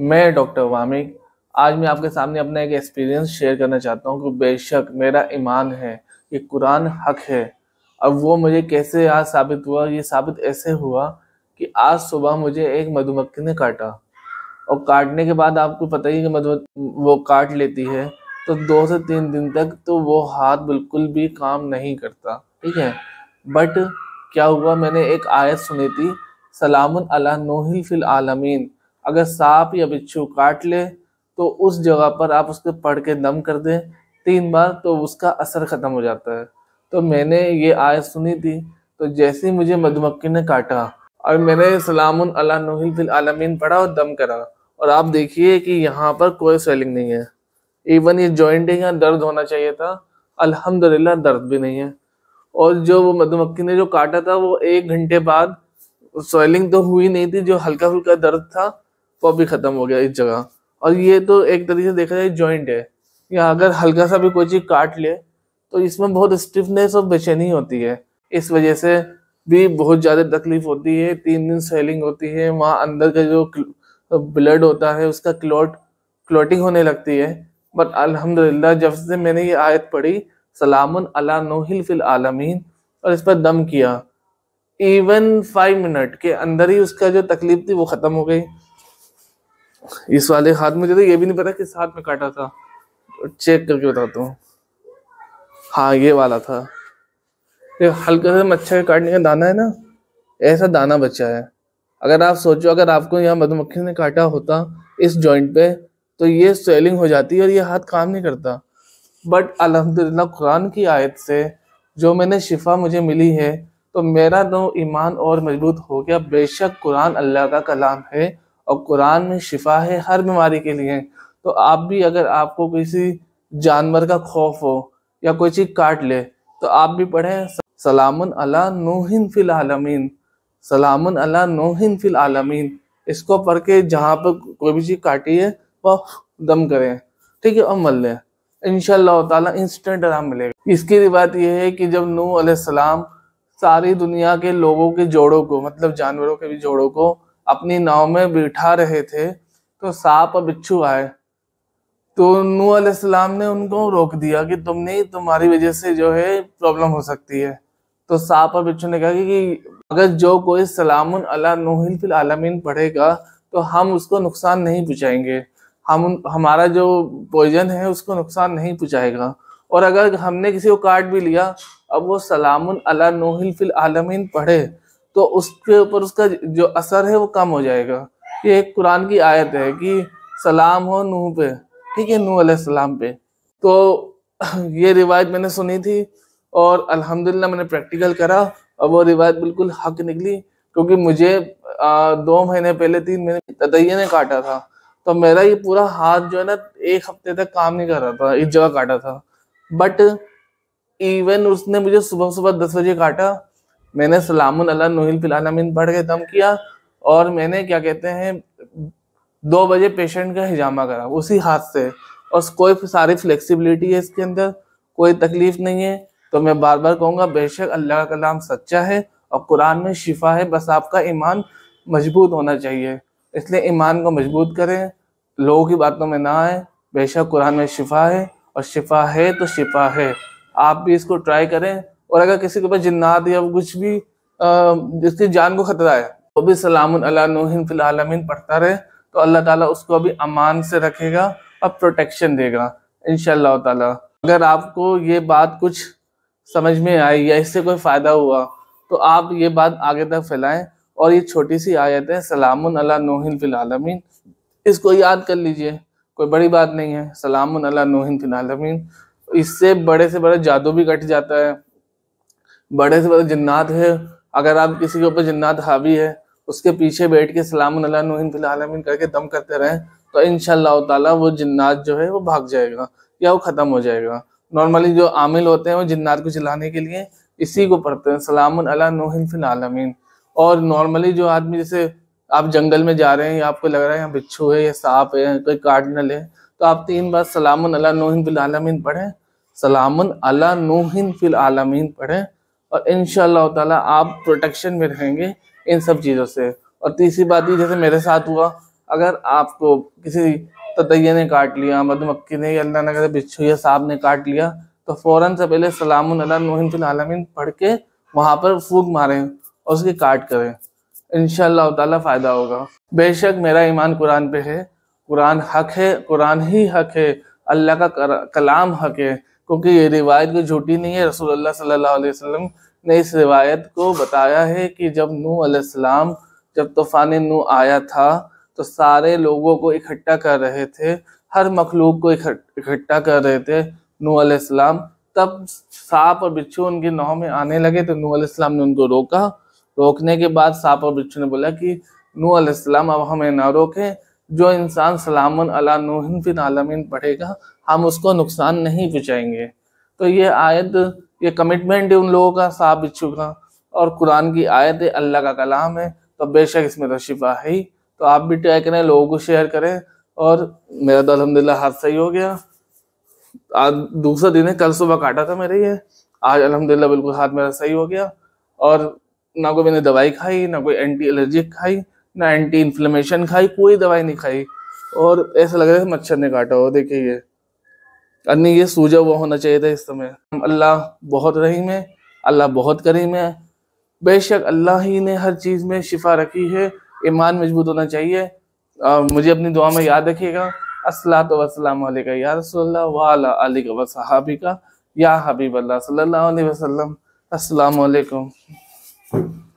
मैं डॉक्टर वामिक आज मैं आपके सामने अपना एक एक्सपीरियंस शेयर करना चाहता हूँ कि बेशक मेरा ईमान है कि कुरान हक है अब वो मुझे कैसे आज साबित हुआ ये साबित ऐसे हुआ कि आज सुबह मुझे एक मधुमक्खी ने काटा और काटने के बाद आपको पता ही कि मधु वो काट लेती है तो दो से तीन दिन तक तो वो हाथ बिल्कुल भी काम नहीं करता ठीक है बट क्या हुआ मैंने एक आयत सुनी थी सलाम अला नोहिल फिल आलमीन अगर सांप या बिच्छू काट ले तो उस जगह पर आप उसके पढ़ के दम कर दें तीन बार तो उसका असर ख़त्म हो जाता है तो मैंने ये आयत सुनी थी तो जैसे ही मुझे मधुमक्खी ने काटा और मैंने सलाम फिल आलमीन पढ़ा और दम करा और आप देखिए कि यहाँ पर कोई स्वेलिंग नहीं है इवन ये जॉइंट है यहाँ दर्द होना चाहिए था अल्हम्दुलिल्लाह दर्द भी नहीं है और जो वो मधुमक्खी ने जो काटा था वो एक घंटे बाद स्वेलिंग तो हुई नहीं थी जो हल्का फुल्का दर्द था वो भी खत्म हो गया इस जगह और ये तो एक तरीके से देखा जाए जॉइंट है या अगर हल्का सा भी कोई चीज़ काट ले तो इसमें बहुत स्टिफनेस और बेचैनी होती है इस वजह से भी बहुत ज़्यादा तकलीफ होती है तीन दिन सेलिंग होती है वहाँ अंदर का जो ब्लड होता है उसका क्लॉट क्लॉटिंग होने लगती है बट अल्हम्दुलिल्लाह जब से मैंने ये आयत पढ़ी सलामन अला नोहिल फिल आलमीन और इस पर दम किया इवन फाइव मिनट के अंदर ही उसका जो तकलीफ थी वो ख़त्म हो गई इस वाले हाथ में देखो ये भी नहीं पता किस हाथ में काटा था चेक करके बताता हूँ हाँ ये वाला था ये हल्का सा मच्छर काटने का दाना है ना ऐसा दाना बचा है अगर आप सोचो अगर आपको यहाँ मधुमक्खी ने काटा होता इस जॉइंट पे तो ये स्वेलिंग हो जाती और ये हाथ काम नहीं करता बट अलहमदिल्ला कुरान की आयत से जो मैंने शिफा मुझे मिली है तो मेरा तो ईमान और मजबूत हो गया बेशक कुरान अल्लाह का कलाम है और कुरान में शिफा है हर बीमारी के लिए तो आप भी अगर आपको किसी जानवर का खौफ हो या कोई चीज़ काट ले तो आप भी पढ़ें सलामन अला नोहिन फिल आलमीन सलामन अला नोहिन फिल आलमीन इसको पढ़ के जहाँ पर कोई भी चीज़ काटी है वह दम करें ठीक है और मल लें इन ताला इंस्टेंट आराम मिलेगा इसकी रिवायत यह है कि जब नू सलाम सारी दुनिया के लोगों के जोड़ों को मतलब जानवरों के भी जोड़ों को अपनी नाव में बिठा रहे थे तो सांप और बिच्छू आए तो नू अलैहिस्सलाम ने उनको रोक दिया कि तुमने तुम्हारी वजह से जो है प्रॉब्लम हो सकती है तो सांप और बिच्छू ने कहा कि, कि अगर जो कोई सलाम अला नूहिल फिल आलमीन पढ़ेगा तो हम उसको नुकसान नहीं पहुँचाएंगे हम हमारा जो पॉइजन है उसको नुकसान नहीं पहुँचाएगा और अगर हमने किसी को काट भी लिया अब वो सलाम अला नूहिल फिल आलमीन पढ़े तो उसके ऊपर उसका जो असर है वो कम हो जाएगा ये एक कुरान की आयत है कि सलाम हो नूह पे ठीक है नूह सलाम पे तो ये रिवायत मैंने सुनी थी और अल्हम्दुलिल्लाह मैंने प्रैक्टिकल करा और वो रिवायत बिल्कुल हक निकली क्योंकि मुझे आ, दो महीने पहले तीन महीने तदैया ने काटा था तो मेरा ये पूरा हाथ जो है ना एक हफ्ते तक काम नहीं कर रहा था एक जगह काटा था बट इवन उसने मुझे सुबह सुबह दस बजे काटा मैंने सलामुन अल्लाह नोहिल फिलानामिन पढ़ के दम किया और मैंने क्या कहते हैं दो बजे पेशेंट का हिजामा करा उसी हाथ से और कोई सारी फ्लेक्सिबिलिटी है इसके अंदर कोई तकलीफ नहीं है तो मैं बार बार कहूँगा बेशक अल्लाह का कलाम सच्चा है और कुरान में शिफा है बस आपका ईमान मजबूत होना चाहिए इसलिए ईमान को मजबूत करें लोगों की बातों में ना आए बेशक कुरान में शिफा है और शिफा है तो शिफा है आप भी इसको ट्राई करें और अगर किसी के पास जिन्नात या कुछ भी जिसकी जान को खतरा है तो भी सलाम नोहिन फिलमिन पढ़ता रहे तो अल्लाह ताला उसको अभी अमान से रखेगा और प्रोटेक्शन देगा इन ताला अगर आपको ये बात कुछ समझ में आई या इससे कोई फ़ायदा हुआ तो आप ये बात आगे तक फैलाएं और ये छोटी सी आयत है सलाम नोहिन फिलमिन इसको याद कर लीजिए कोई बड़ी बात नहीं है सलाम नोहिन फिलमिन इससे बड़े से बड़ा जादू भी कट जाता है बड़े से बड़े जन्नात है अगर आप किसी के ऊपर जन्नात हावी है उसके पीछे बैठ के सलाम फिलहालमिन करके दम करते रहें तो इन ताला वो जन्नात जो है वो भाग जाएगा या वो ख़त्म हो जाएगा नॉर्मली जो आमिल होते हैं वो जन्नात को चलाने के लिए इसी को पढ़ते हैं सलाम फिलआलमीन और नॉर्मली जो आदमी जैसे आप जंगल में जा रहे हैं या आपको लग रहा है यहाँ बिच्छू है या सांप है कोई कार्डिनल है तो आप तीन बार सलाम अला नूहिन पढ़े पढ़ें सलाम अला नूहिन पढ़े पढ़ें और इन ताला आप प्रोटेक्शन में रहेंगे इन सब चीज़ों से और तीसरी बात ये जैसे मेरे साथ हुआ अगर आपको किसी ततैया ने काट लिया मधुमक्खी ने या अल्लाह बिच्छू या सांप ने काट लिया तो फ़ौरन से पहले सलामिन पढ़ के वहाँ पर फूक मारें और उसकी काट करें इन ताला फ़ायदा होगा बेशक मेरा ईमान कुरान पे है कुरान हक है कुरान ही हक है अल्लाह का कलाम हक है क्योंकि ये रिवायत भी झूठी नहीं है रसूलुल्लाह सल्लल्लाहु अलैहि वसल्लम ने इस रिवायत को बताया है कि जब नू अलैहिस्सलाम जब तूफान नू आया था तो सारे लोगों को इकट्ठा कर रहे थे हर मखलूक को इकट्ठा कर रहे थे नू अलैहिस्सलाम तब सांप और बिच्छू उनके नाव में आने लगे तो नू अलैहिस्सलाम ने उनको रोका रोकने के बाद सांप और बिच्छू ने बोला कि नू अलैहिस्सलाम अब हमें ना रोके जो इंसान सलामन अला नूहिन फिन आलमीन पढ़ेगा हम उसको नुकसान नहीं पहुँचाएंगे तो ये आयत ये कमिटमेंट है उन लोगों का साफ बिच्छू का और कुरान की आयत अल्लाह का कलाम है तो बेशक इसमें तो शिफा है ही तो आप भी ट्राई करें लोगों को शेयर करें और मेरा तो अलहमदिल्ला हाथ सही हो गया आज दूसरा दिन है कल सुबह काटा था मेरे ये आज अलहमदिल्ला बिल्कुल हाथ मेरा सही हो गया और ना कोई मैंने दवाई खाई ना कोई एंटी एलर्जिक खाई ना एंटी इन्फ्लेमेशन खाई कोई दवाई नहीं खाई और ऐसा लग रहा है मच्छर ने काटा हो देखिए ये अन्य ये सूझा हुआ होना चाहिए था इस समय अल्लाह बहुत रहीम है अल्लाह बहुत करीम है बेशक अल्लाह ही ने हर चीज़ में शिफा रखी है ईमान मजबूत होना चाहिए आ, मुझे अपनी दुआ में याद रखिएगा असलात वसलम या रसोल्ला वाली का का या हबीब अल्लाह सल्लल्लाहु अलैहि